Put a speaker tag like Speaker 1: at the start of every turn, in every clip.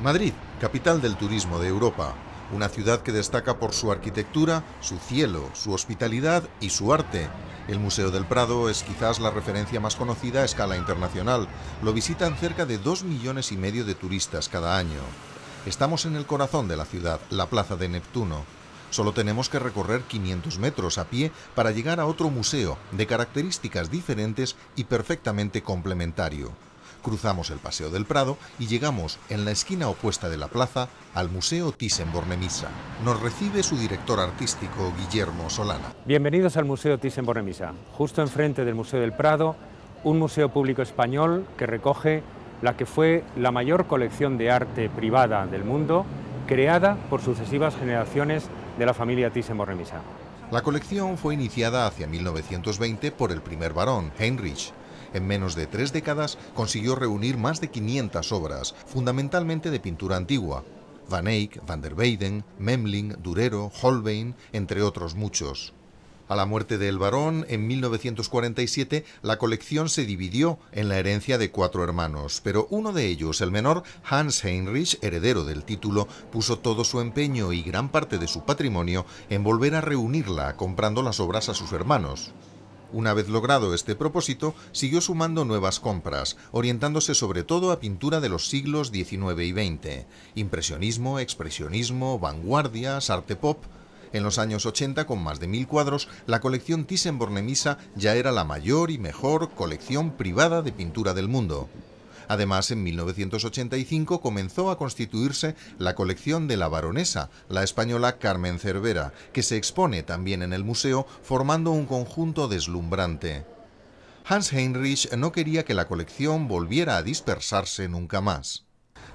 Speaker 1: Madrid, capital del turismo de Europa, una ciudad que destaca por su arquitectura, su cielo, su hospitalidad y su arte. El Museo del Prado es quizás la referencia más conocida a escala internacional. Lo visitan cerca de dos millones y medio de turistas cada año. Estamos en el corazón de la ciudad, la Plaza de Neptuno. Solo tenemos que recorrer 500 metros a pie para llegar a otro museo de características diferentes y perfectamente complementario, Cruzamos el Paseo del Prado y llegamos, en la
Speaker 2: esquina opuesta de la plaza, al Museo Thyssen-Bornemisza. Nos recibe su director artístico, Guillermo Solana. Bienvenidos al Museo Thyssen-Bornemisza. Justo enfrente del Museo del Prado, un museo público español que recoge la que fue la mayor colección de arte privada del mundo, creada por sucesivas generaciones de la familia Thyssen-Bornemisza. La colección fue iniciada hacia 1920 por el primer barón, Heinrich,
Speaker 1: en menos de tres décadas consiguió reunir más de 500 obras, fundamentalmente de pintura antigua. Van Eyck, Van der Weyden, Memling, Durero, Holbein, entre otros muchos. A la muerte del Barón, en 1947, la colección se dividió en la herencia de cuatro hermanos, pero uno de ellos, el menor, Hans Heinrich, heredero del título, puso todo su empeño y gran parte de su patrimonio en volver a reunirla comprando las obras a sus hermanos. Una vez logrado este propósito, siguió sumando nuevas compras, orientándose sobre todo a pintura de los siglos XIX y XX, impresionismo, expresionismo, vanguardias, arte pop. En los años 80, con más de mil cuadros, la colección Thyssen-Bornemisza ya era la mayor y mejor colección privada de pintura del mundo. Además, en 1985 comenzó a constituirse la colección de la baronesa, la española Carmen Cervera, que se expone también en el museo formando un conjunto deslumbrante. Hans Heinrich no quería que la colección volviera a dispersarse nunca más.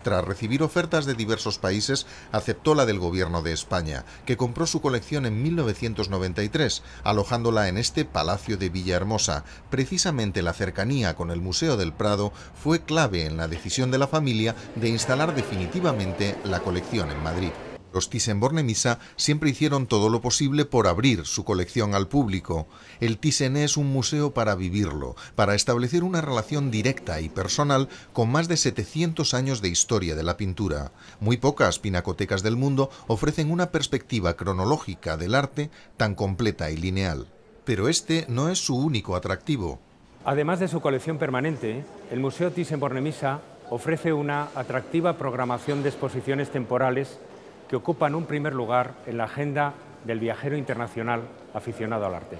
Speaker 1: Tras recibir ofertas de diversos países, aceptó la del gobierno de España, que compró su colección en 1993, alojándola en este Palacio de Villahermosa. Precisamente la cercanía con el Museo del Prado fue clave en la decisión de la familia de instalar definitivamente la colección en Madrid. Los Thyssen-Bornemisza siempre hicieron todo lo posible por abrir su colección al público. El Thyssen es un museo para vivirlo, para establecer una relación directa y personal con más de 700 años de historia de la pintura. Muy pocas pinacotecas del mundo ofrecen una perspectiva cronológica del
Speaker 2: arte tan completa y lineal. Pero este no es su único atractivo. Además de su colección permanente, el Museo Thyssen-Bornemisza ofrece una atractiva programación de exposiciones temporales que ocupan un primer lugar en la agenda del viajero internacional aficionado al arte.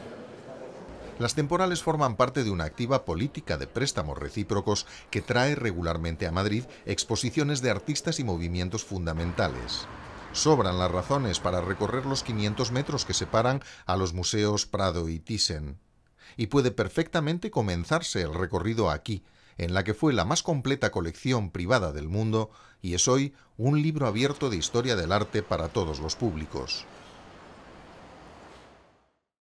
Speaker 1: Las temporales forman parte de una activa política de préstamos recíprocos que trae regularmente a Madrid exposiciones de artistas y movimientos fundamentales. Sobran las razones para recorrer los 500 metros que separan a los museos Prado y Thyssen. Y puede perfectamente comenzarse el recorrido aquí, en la que fue la más completa colección privada del mundo y es hoy un libro abierto de historia del arte para todos los públicos.